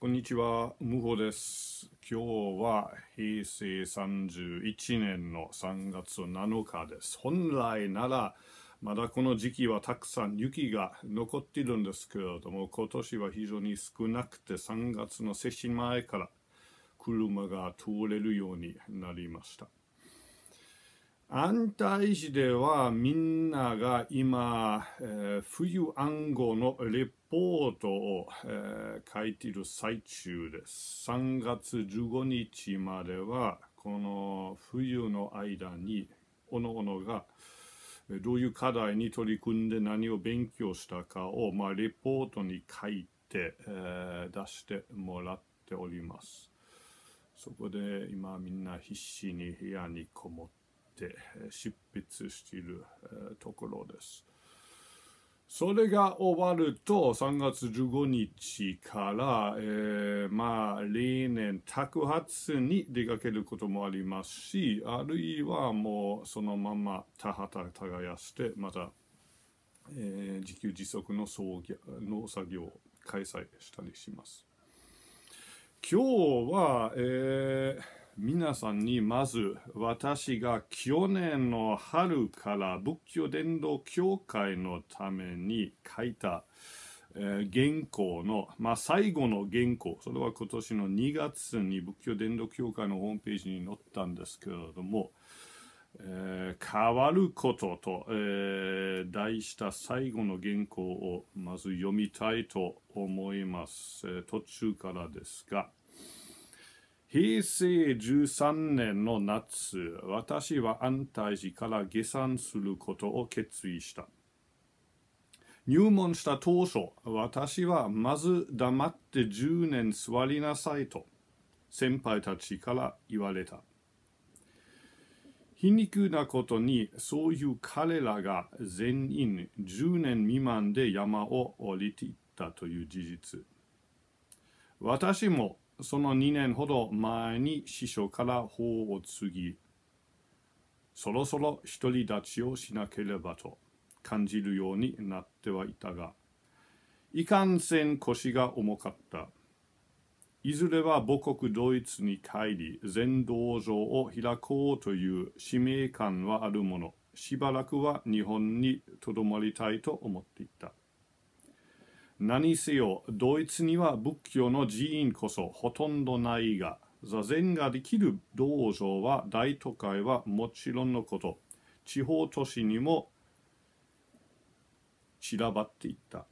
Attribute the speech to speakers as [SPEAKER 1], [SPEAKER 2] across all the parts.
[SPEAKER 1] こんにちは、ムホです。今日は平成31年の3月7日です。本来なら、まだこの時期はたくさん雪が残っているんですけれども、今年は非常に少なくて3月の接種前から車が通れるようになりました。安泰寺ではみんなが今、えー、冬暗号のレポートを、えー、書いている最中です。3月15日までは、この冬の間に、おのおのが、どういう課題に取り組んで何を勉強したかを、まあ、レポートに書いて、えー、出してもらっております。そこで今みんな必死に部屋にこもって執筆している、ところです。それが終わると3月15日から、えー、まあ例年宅発に出かけることもありますしあるいはもうそのまま田畑耕してまた、えー、自給自足の農作業を開催したりします。今日は、えー皆さんにまず私が去年の春から仏教伝道協会のために書いた、え原稿の、まあ、最後の原稿それは今年の2月に仏教伝道協会のホームページに載ったんですけれども、え変わることと、え題した最後の原稿をまず読みたいと思います、途中からですが平成13年の夏、私は安泰寺から下山することを決意した。入門した当初、私はまず黙って10年座りなさいと先輩たちから言われた。皮肉なことに、そういう彼らが全員10年未満で山を降りていったという事実。私もその2年ほど前に師匠から法を継ぎ、そろそろ独り立ちをしなければと感じるようになってはいたが、いかんせん腰が重かった。いずれは母国ドイツに帰り、全道場を開こうという使命感はあるもの、しばらくは日本にとどまりたいと思っていた。何せよドイツには仏教の寺院こそほとんどないが座禅ができる道場は大都会はもちろんのこと地方都市にも散らばっていった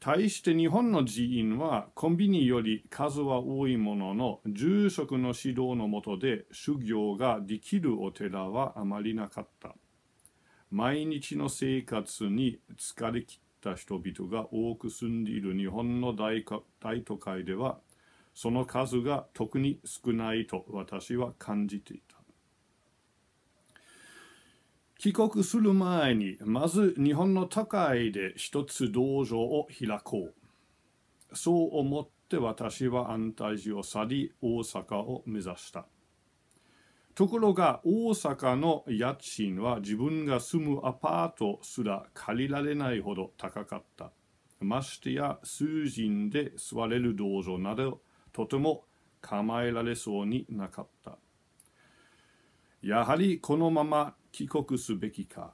[SPEAKER 1] 対して日本の寺院はコンビニより数は多いものの住職の指導のもとで修行ができるお寺はあまりなかった毎日の生活に疲れ切った人々が多く住んでいる日本の大都会ではその数が特に少ないと私は感じていた帰国する前にまず日本の都会で一つ道場を開こうそう思って私は安泰寺を去り大阪を目指したところが大阪の家賃は自分が住むアパートすら借りられないほど高かった。ましてや数人で座れる道場などとても構えられそうになかった。やはりこのまま帰国すべきか。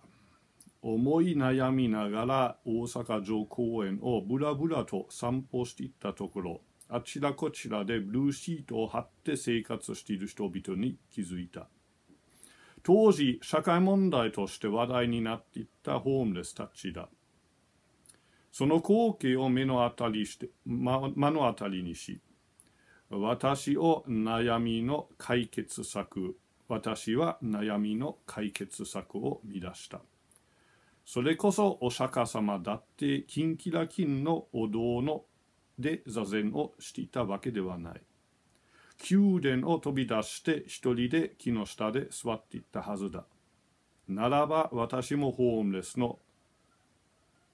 [SPEAKER 1] 思い悩みながら大阪城公園をぶらぶらと散歩していったところあちらこちらでブルーシートを張って生活している人々に気づいた当時社会問題として話題になっていったホームレスたちだその光景を目の当たりして、ま、目の当たりにし私を悩みの解決策私は悩みの解決策を見出したそれこそお釈迦様だって金キラ金のお堂ので座禅をしていたわけではない。宮殿を飛び出して一人で木の下で座っていったはずだ。ならば私もホームレスの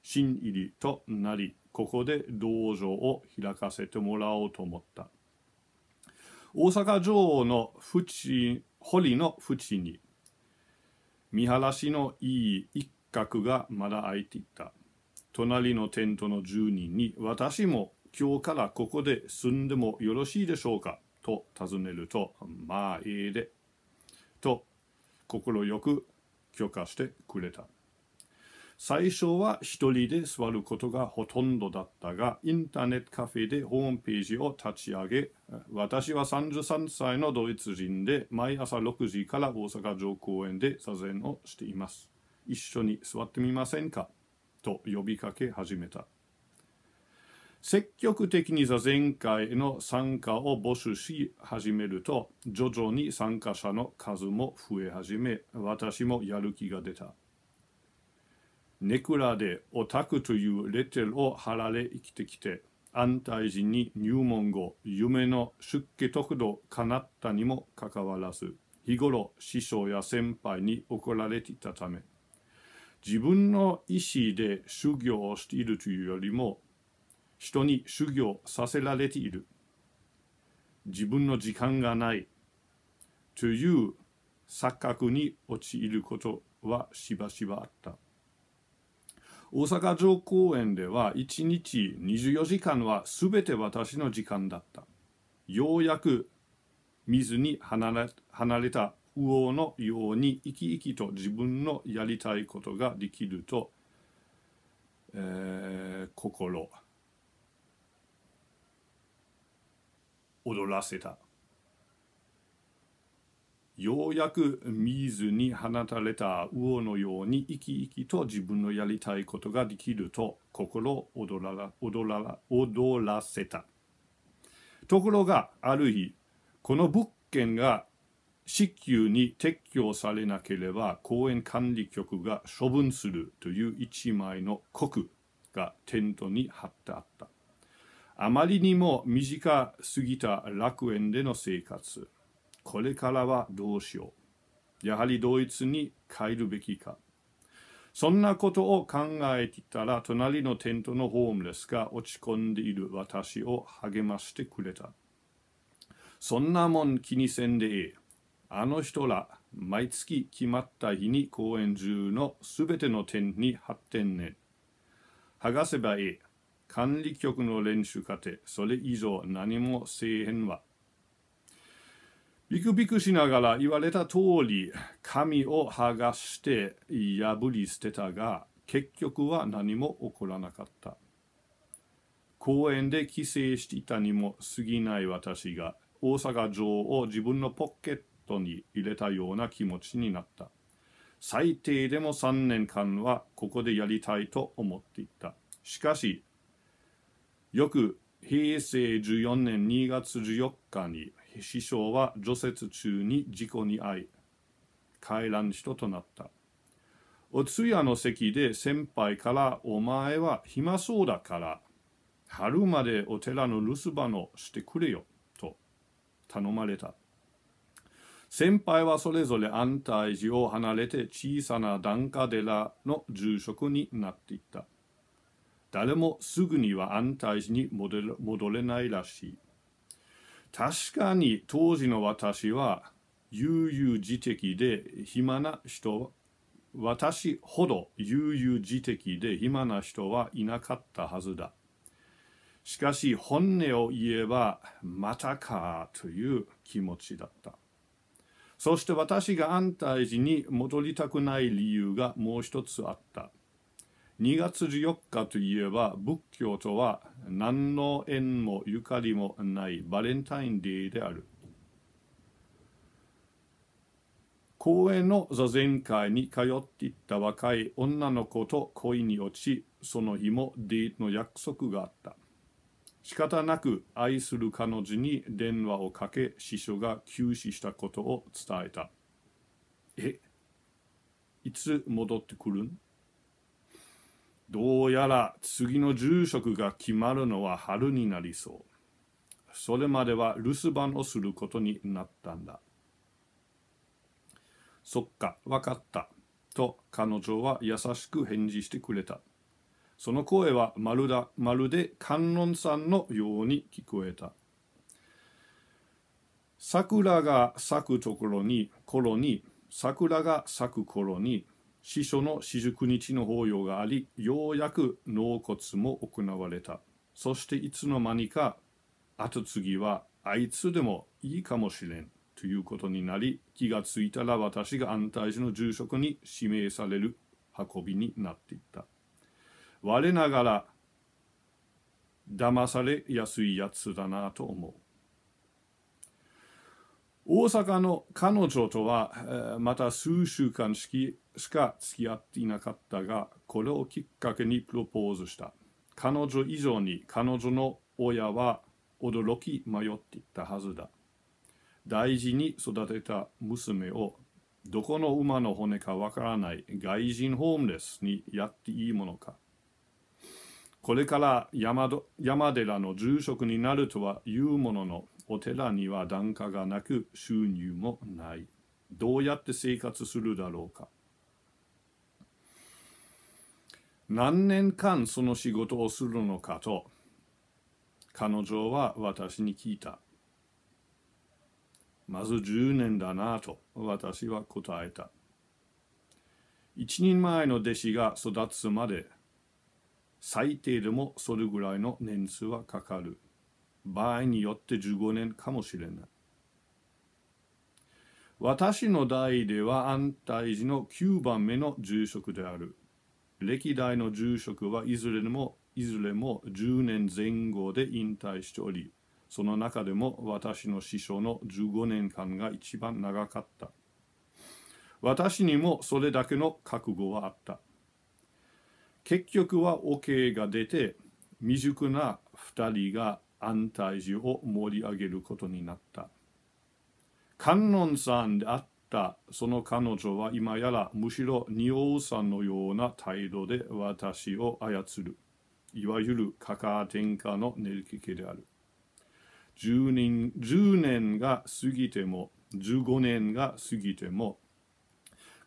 [SPEAKER 1] 新入りとなり、ここで道場を開かせてもらおうと思った。大阪城の淵、堀の淵に、見晴らしのいい一角がまだ空いていた。隣のテントの住人に私も日からここで住んでもよろしいでしょうかと尋ねると、まあええで、と快く許可してくれた。最初は一人で座ることがほとんどだったが、インターネットカフェでホームページを立ち上げ、私は33歳のドイツ人で、毎朝6時から大阪城公園で座禅をしています。一緒に座ってみませんかと呼びかけ始めた。積極的に座禅会の参加を募集し始めると徐々に参加者の数も増え始め私もやる気が出たネクラでオタクというレテルを貼られ生きてきて安泰寺に入門後夢の出家得度叶ったにもかかわらず日頃師匠や先輩に怒られていたため自分の意思で修行をしているというよりも人に修行させられている。自分の時間がない。という錯覚に陥ることはしばしばあった。大阪城公園では1日24時間は全て私の時間だった。ようやく水に離れ離れた魚のように生き生きと自分のやりたいことができると、えー、心。踊らせたようやく水に放たれた魚のように生き生きと自分のやりたいことができると心躍ら踊ら踊らせたところがある日この物件が至急に撤去されなければ公園管理局が処分するという一枚の国がテントに貼ってあったあまりにも短すぎた楽園での生活これからはどうしようやはりドイツに帰るべきかそんなことを考えていたら隣のテントのホームレスが落ち込んでいる私を励ましてくれたそんなもん気にせんでええあの人ら毎月決まった日に公園中のすべての点に貼ってんねん。剥がせばええ。管理局の練習過程、それ以上何もせえへんわ。ビクビクしながら言われた通り、紙を剥がして破り捨てたが、結局は何も起こらなかった。公園で帰省していたにも過ぎない私が、大阪城を自分のポケットに入れたような気持ちになった。最低でも3年間はここでやりたいと思っていた。しかし、翌平成14年2月14日に師匠は除雪中に事故に遭い帰らぬ人となったお通夜の席で先輩から「お前は暇そうだから春までお寺の留守番をしてくれよ」と頼まれた先輩はそれぞれ安泰寺を離れて小さな檀家寺の住職になっていった誰もすぐには安泰寺に戻れないらしい。確かに当時の私は悠々自適で暇な人私ほど悠々自適で暇な人はいなかったはずだ。しかし本音を言えばまたかという気持ちだった。そして私が安泰寺に戻りたくない理由がもう一つあった。2月14日といえば仏教とは何の縁もゆかりもないバレンタインデーである公園の座禅会に通っていった若い女の子と恋に落ちその日もデートの約束があった仕方なく愛する彼女に電話をかけ師匠が急死したことを伝えたえいつ戻ってくるんどうやら次の住職が決まるのは春になりそう。それまでは留守番をすることになったんだ。そっか、わかった。と彼女は優しく返事してくれた。その声はまるだまるで観音さんのように聞こえた。桜が咲くところに、頃に、桜が咲く頃に、司書の四十九日の法要があり、ようやく納骨も行われた。そしていつの間にか、後継ぎはあいつでもいいかもしれんということになり、気がついたら私が安泰寺の住職に指名される運びになっていった。我ながら、騙されやすいやつだなと思う。大阪の彼女とはまた数週間しか付き合っていなかったがこれをきっかけにプロポーズした彼女以上に彼女の親は驚き迷っていたはずだ大事に育てた娘をどこの馬の骨かわからない外人ホームレスにやっていいものかこれから山山寺の住職になるとは言うもののお寺には檀家がなく収入もない。どうやって生活するだろうか。何年間その仕事をするのかと彼女は私に聞いた。まず10年だなと私は答えた。一人前の弟子が育つまで最低でもそれぐらいの年数はかかる。場合によって15年かもしれない。私の代では安泰寺の9番目の住職である。歴代の住職はいずれも、いずれも10年前後で引退しており、その中でも私の師匠の15年間が一番長かった。私にもそれだけの覚悟はあった。結局はお、OK、が出て、未熟な2人が安泰寺を盛り上げることになった観音さんであったその彼女は今やらむしろ仁王さんのような態度で私を操るいわゆるカカア天下の練りケ家である 10, 人10年が過ぎても15年が過ぎても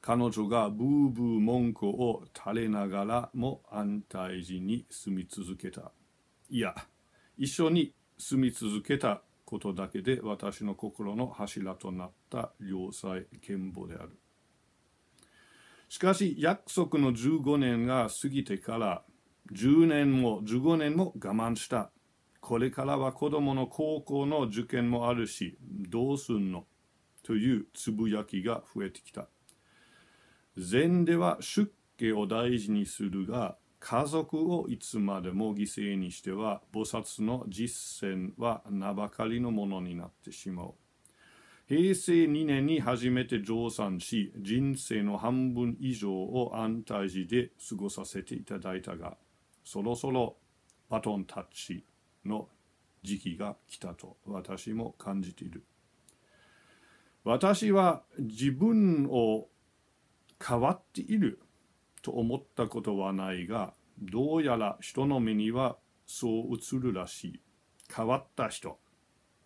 [SPEAKER 1] 彼女がブーブー文句を垂れながらも安泰寺に住み続けたいや一緒に住み続けたことだけで私の心の柱となった良妻賢母である。しかし約束の15年が過ぎてから10年も15年も我慢した。これからは子供の高校の受験もあるし、どうすんのというつぶやきが増えてきた。禅では出家を大事にするが、家族をいつまでも犠牲にしては菩薩の実践は名ばかりのものになってしまう。平成2年に初めて乗算し人生の半分以上を安泰寺で過ごさせていただいたがそろそろバトンタッチの時期が来たと私も感じている私は自分を変わっていると思ったことはないがどうやら人の目にはそう映るらしい変わった人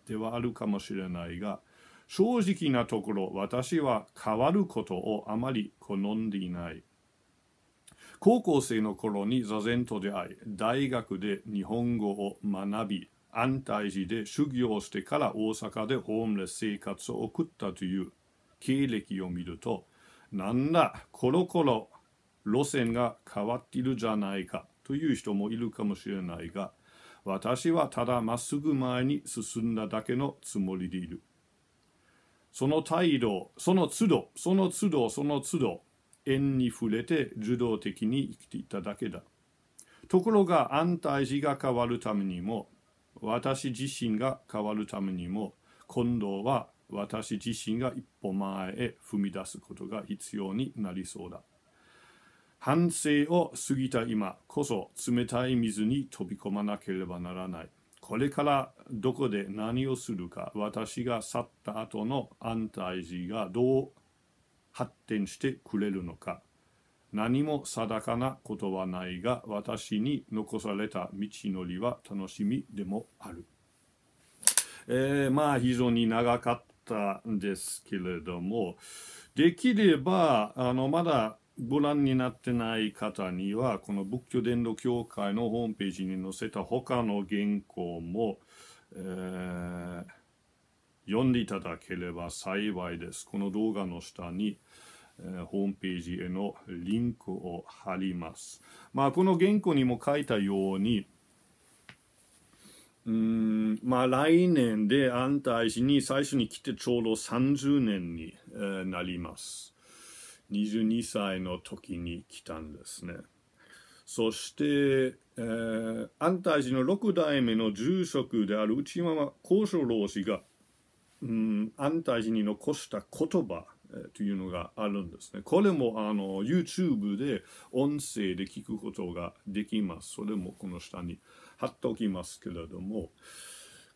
[SPEAKER 1] ではあるかもしれないが正直なところ私は変わることをあまり好んでいない高校生の頃に座禅と出会い大学で日本語を学び安泰寺で修行してから大阪でホームレス生活を送ったという経歴を見るとなんだコロコロ路線が変わっているじゃないかという人もいるかもしれないが私はただまっすぐ前に進んだだけのつもりでいるその態度その都度その都度その都度縁に触れて受動的に生きていただけだところが安泰寺が変わるためにも私自身が変わるためにも今度は私自身が一歩前へ踏み出すことが必要になりそうだ。反省を過ぎた今こそ冷たい水に飛び込まなければならない。これからどこで何をするか私が去った後の安泰寺がどう発展してくれるのか。何も定かなことはないが私に残された道のりは楽しみでもある。えー、まあ非常に長かったんですけれどもできればあのまだご覧になってない方には、この仏教伝道協会のホームページに載せた他の原稿も、えー、読んでいただければ幸いです。この動画の下に、えー、ホームページへのリンクを貼ります。まあ、この原稿にも書いたように、うんまあ、来年で安泰寺に最初に来てちょうど30年に、えー、なります。22歳の時に来たんですね。そして、えー、安泰寺の6代目の住職である内山高所老氏が、うん、安泰寺に残した言葉、えー、というのがあるんですね。これもあの YouTube で音声で聞くことができます。それもこの下に貼っておきますけれども、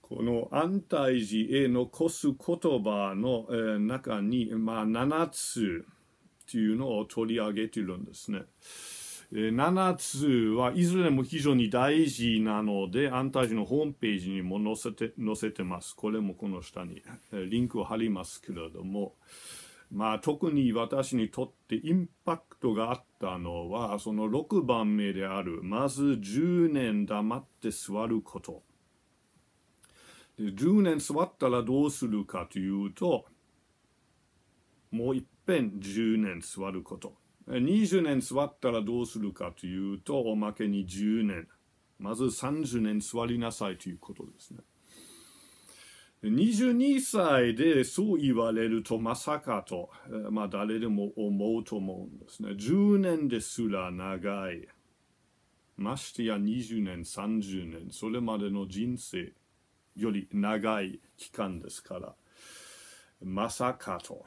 [SPEAKER 1] この安泰寺へ残す言葉の、えー、中に、まあ、7つ、ていうのを取り上げてるんですね。7つはいずれも非常に大事なので、アンタジのホームページにも載せて載せてます。これもこの下にリンクを貼りますけれども、まあ、特に私にとってインパクトがあったのは、その6番目である、まず10年黙って座ること。で10年座ったらどうするかというと、もう一ぺん10年座ること20年座ったらどうするかというとおまけに10年まず30年座りなさいということですね22歳でそう言われるとまさかと、まあ、誰でも思うと思うんですね10年ですら長いましてや20年30年それまでの人生より長い期間ですからまさかと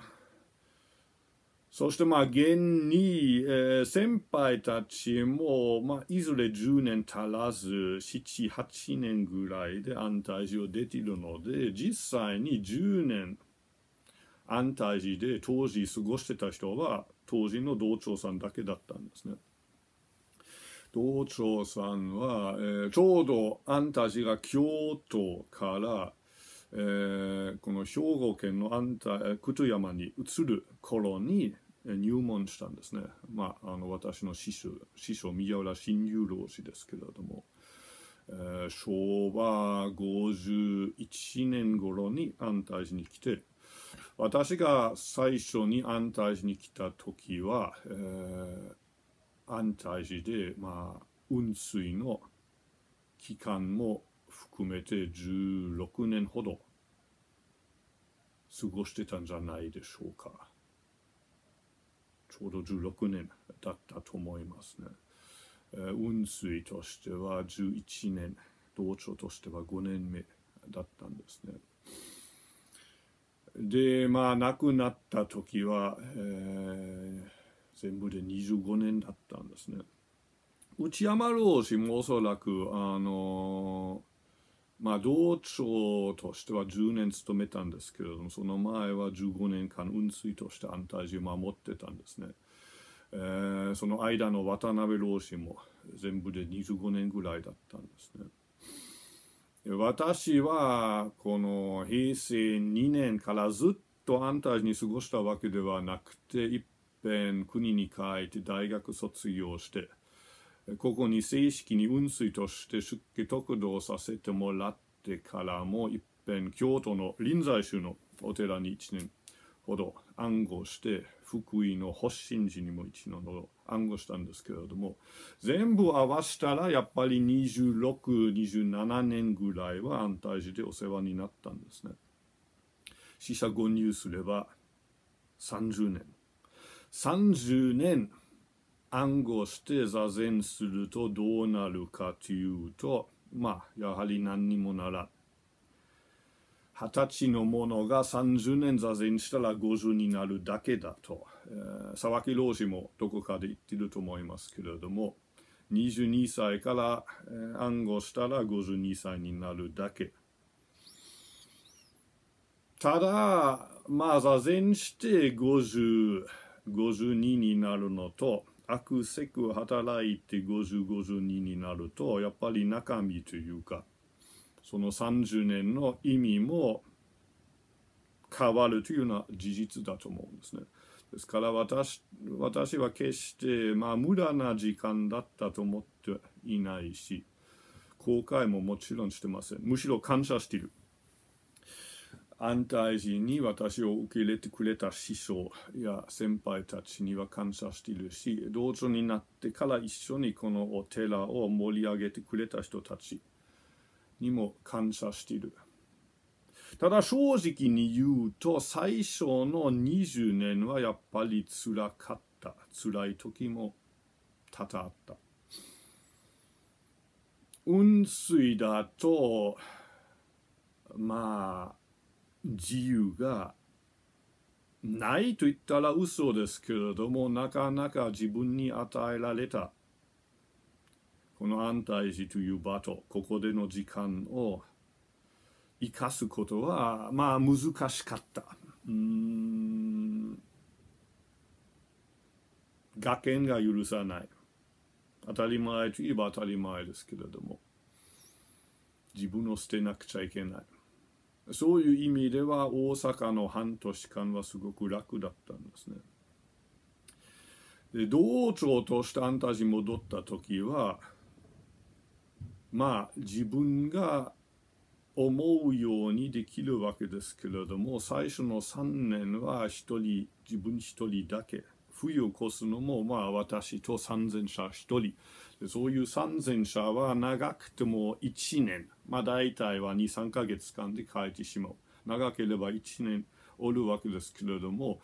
[SPEAKER 1] そしてまあ現に、えー、先輩たちも、まあ、いずれ10年足らず7、8年ぐらいで安泰寺を出ているので実際に10年安泰寺で当時過ごしてた人は当時の道長さんだけだったんですね。道長さんは、えー、ちょうど安泰寺が京都からえー、この兵庫県の安泰久山に移る頃に入門したんですね、まあ、あの私の師匠師匠宮浦新入老師ですけれども、えー、昭和51年頃に安泰寺に来て私が最初に安泰寺に来た時は、えー、安泰寺で、まあ、雲水の期間も含めて16年ほど過ごしてたんじゃないでしょうか。ちょうど16年だったと思いますね。雲水としては11年、同調としては5年目だったんですね。で、まあ、亡くなった時は、えー、全部で25年だったんですね。内山老師もおそらく、あのーまあ、道長としては10年勤めたんですけれどもその前は15年間運水として安泰寺を守ってたんですね、えー、その間の渡辺老師も全部で25年ぐらいだったんですね私はこの平成2年からずっと安泰寺に過ごしたわけではなくていっぺん国に帰って大学卒業してここに正式に雲水として出家得度させてもらってからも一遍京都の臨済宗のお寺に1年ほど暗号して福井の発信寺にも一年ほど暗号したんですけれども全部合わしたらやっぱり2627年ぐらいは安泰寺でお世話になったんですね。死者誤入すれば30年30年暗号して座禅するとどうなるかというとまあやはり何にもならん。二十歳の者が30年座禅したら50になるだけだと、えー、沢木老師もどこかで言ってると思いますけれども22歳から、え暗号したら52歳になるだけただまあ座禅して十、五5 2になるのと悪せく働いて5052になるとやっぱり中身というかその30年の意味も変わるというような事実だと思うんですね。ですから私私は決してまあ無駄な時間だったと思っていないし後悔ももちろんしてませんむしろ感謝している安泰寺に私を受け入れてくれた師匠や先輩たちには感謝しているし、同調になってから一緒にこのお寺を盛り上げてくれた人たちにも感謝している。ただ正直に言うと、最初の20年はやっぱり辛かった。辛い時も多々あった。雲水だと、まあ、自由がないと言ったら嘘ですけれどもなかなか自分に与えられたこの安泰寺という場とここでの時間を生かすことはまあ難しかったうん学研が許さない当たり前といえば当たり前ですけれども自分を捨てなくちゃいけないそういう意味では大阪の半年間はすごく楽だったんですね。で同調としてあんたち戻った時はまあ自分が思うようにできるわけですけれども最初の3年は1人自分1人だけ。冬を越すのも、まあ、私と三千社一人。そういう3000社は長くても1年。まあ、大体は2、3ヶ月間で変えてしまう。長ければ1年おるわけですけれども、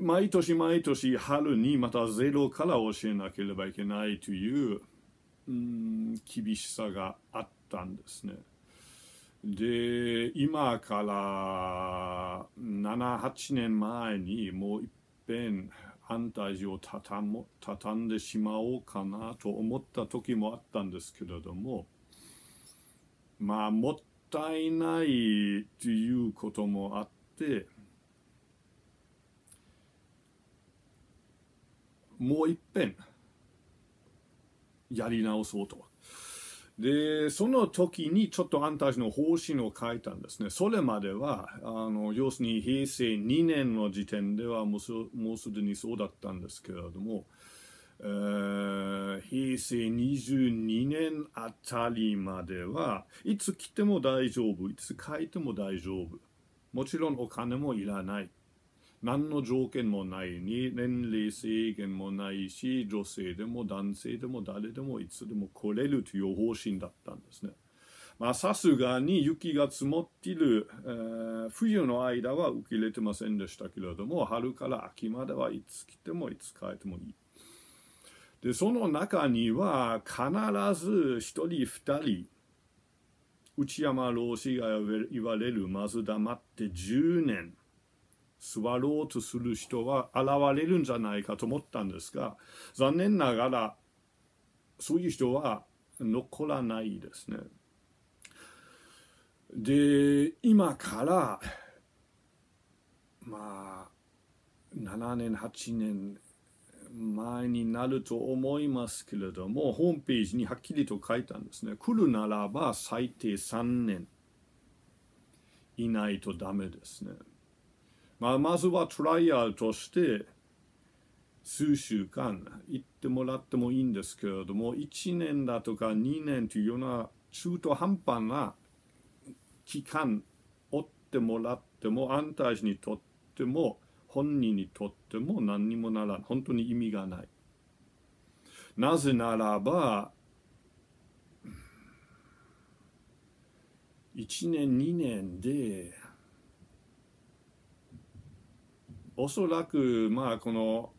[SPEAKER 1] 毎年毎年春にまたゼロから教えなければいけないという、うん、厳しさがあったんですね。で、今から7、8年前にもういっぺん、反対字を畳畳んでしまおうかなと思った時もあったんですけれどもまあもったいないということもあってもういっぺんやり直そうとでその時にちょっとあんたたちの方針を書いたんですね。それまではあの要するに平成2年の時点ではもうすもうすでにそうだったんですけれども、えー、平成22年あたりまではいつ来ても大丈夫いつ書いても大丈夫もちろんお金もいらない何の条件もないに年齢制限もないし女性でも男性でも誰でもいつでも来れるという方針だったんですね。まあさすがに雪が積もっている、えー、冬の間は受け入れてませんでしたけれども春から秋まではいつ来てもいつ帰ってもいい。でその中には必ず1人2人内山老師が言われるまず黙って10年座ろうとする人は現れるんじゃないかと思ったんですが残念ながらそういう人は残らないですね。で今からまあ7年8年前になると思いますけれどもホームページにはっきりと書いたんですね来るならば最低3年いないとダメですね。まあ、まずはトライアルとして数週間行ってもらってもいいんですけれども1年だとか2年というような中途半端な期間追ってもらっても安泰師にとっても本人にとっても何にもならん本当に意味がない。なぜならば1年2年でおそらくまあこの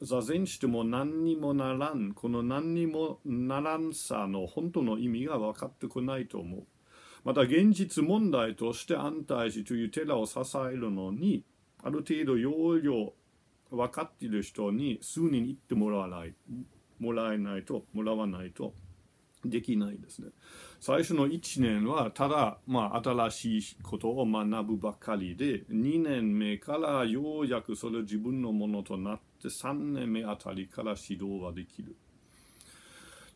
[SPEAKER 1] 座禅しても何にもならんこの何にもならんさの本当の意味が分かってこないと思うまた現実問題として安泰寺という寺を支えるのにある程度要領分かっている人に数人行ってもらわないもらえないともらわないと。できないですね。最初の1年はただ、まあ、新しいことを学ぶばかりで2年目からようやくそれ自分のものとなって3年目あたりから指導はできる。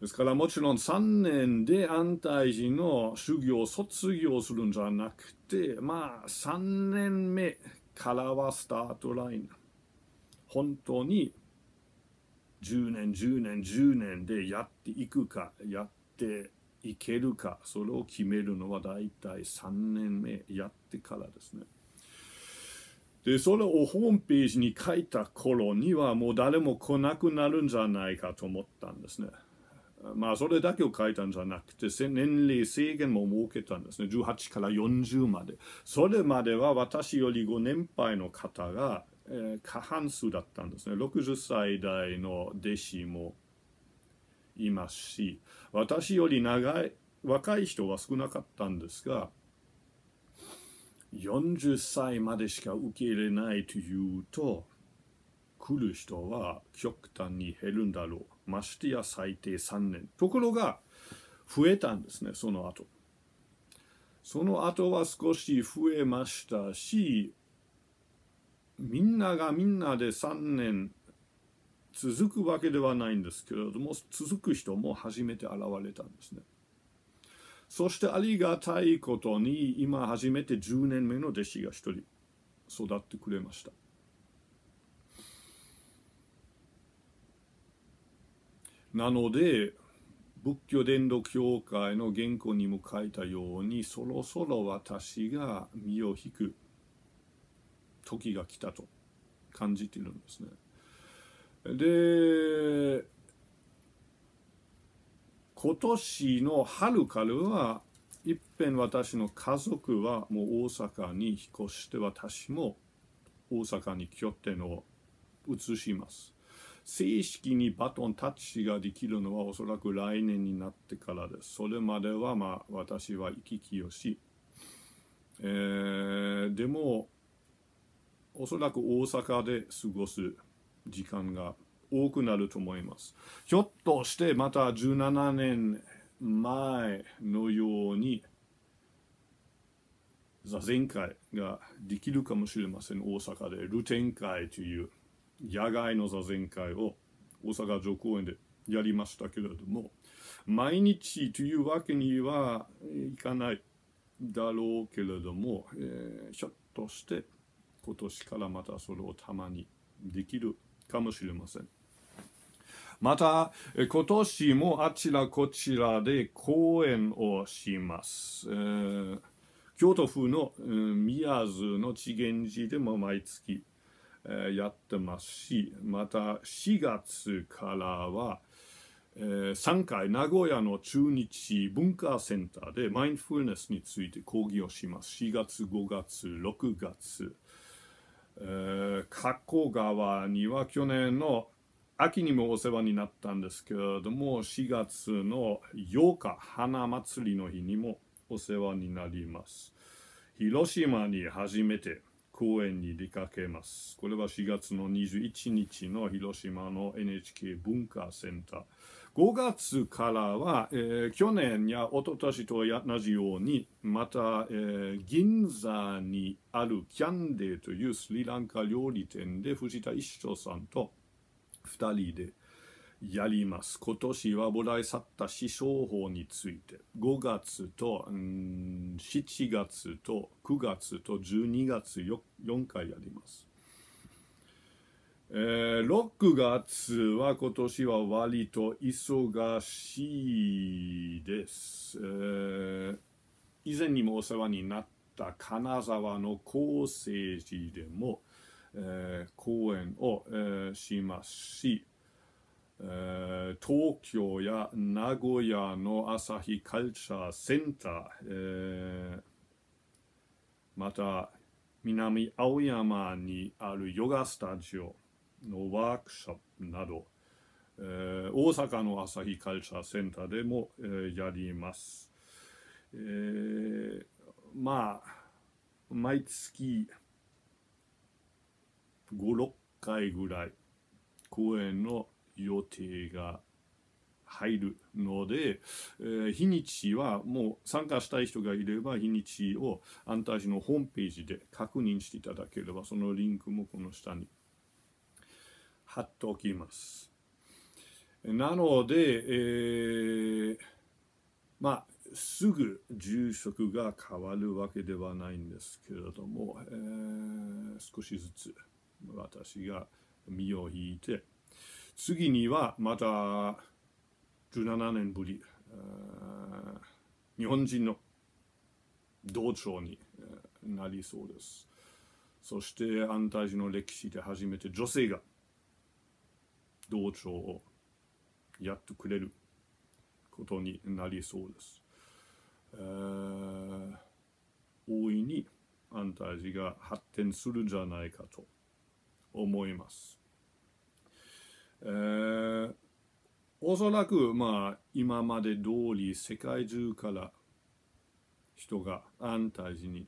[SPEAKER 1] ですからもちろん3年で安泰寺の修行を卒業するんじゃなくてまあ3年目からはスタートライン。本当に10年10年10年でやっていくかやっていけるかそれを決めるのは大体3年目やってからですね。でそれをホームページに書いた頃にはもう誰も来なくなるんじゃないかと思ったんですね。まあそれだけを書いたんじゃなくて年齢制限も設けたんですね18から40までそれまでは私よりご年配の方がえー、過半数だったんですね60歳代の弟子もいますし私より長い若い人は少なかったんですが40歳までしか受け入れないというと来る人は極端に減るんだろうましてや最低3年ところが増えたんですねその後その後は少し増えましたしみんながみんなで3年続くわけではないんですけれども続く人も初めて現れたんですね。そしてありがたいことに今初めて10年目の弟子が1人育ってくれました。なので仏教伝道協会の原稿にも書いたようにそろそろ私が身を引く時が来たと感じているんですね。で今年の春からはいっぺん私の家族はもう大阪に引っ越して私も大阪に拠点を移します。正式にバトンタッチができるのはおそらく来年になってからです。それまではまあ私は行き来をし、えー、でもおそらく大阪で過ごす時間が多くなると思います。ひょっとしてまた17年前のように座禅会ができるかもしれません。大阪でテ天会という野外の座禅会を大阪城公園でやりましたけれども毎日というわけにはいかないだろうけれども、えー、ひょっとして今年からまたそれをたまにできるかもしれません。また、今年もあちらこちらで講演をします。えー、京都府の、宮津の地源寺でも毎月、えー、やってますし、また4月からは、えー、3回名古屋の中日文化センターでマインドフルネスについて講義をします。4月、5月、6月。え加古川には去年の秋にもお世話になったんですけれども4月の8日花祭りの日にもお世話になります広島に初めて公園に出かけますこれは4月の21日の広島の NHK 文化センター5月からは、えー、去年や一昨年と同じようにまた、えー、銀座にあるキャンデーというスリランカ料理店で藤田一生さんと2人でやります今年はもらい去った師匠法について5月と、うん、7月と9月と12月 4, 4回やりますえー、6月は今年は割と忙しいです、えー、以前にもお世話になった金沢の高生寺でも、えー、講演を、えー、しますし、えー、東京や名古屋の朝日カルチャーセンター、えー、また南青山にあるヨガスタジオのワークショップなど、えー、大阪の朝日カルチャーセンターでも、えー、やります。えー、まあ毎月56回ぐらい公演の予定が入るので、えー、日にちはもう参加したい人がいれば日にちをあんたージのホームページで確認していただければそのリンクもこの下に貼っておきます。なので、えー、まあすぐ住職が変わるわけではないんですけれども、えー、少しずつ私が身を引いて次にはまた17年ぶり日本人の同調になりそうですそして安泰寺の歴史で初めて女性が同調をやってくれることになりそうです。えー、大いに安泰ンタジが発展するんじゃないかと思います。えー、おそらくまあ今まで通り世界中から人が安泰ンタジに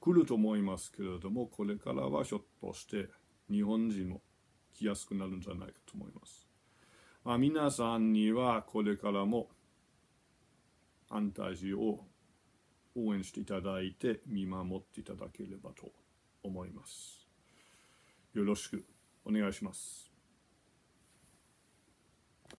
[SPEAKER 1] 来ると思いますけれどもこれからはひょっとして日本人も来やすくなるんじゃないかと思います。まあ、皆さんにはこれからもアンターを応援していただいて見守っていただければと思います。よろしくお願いします。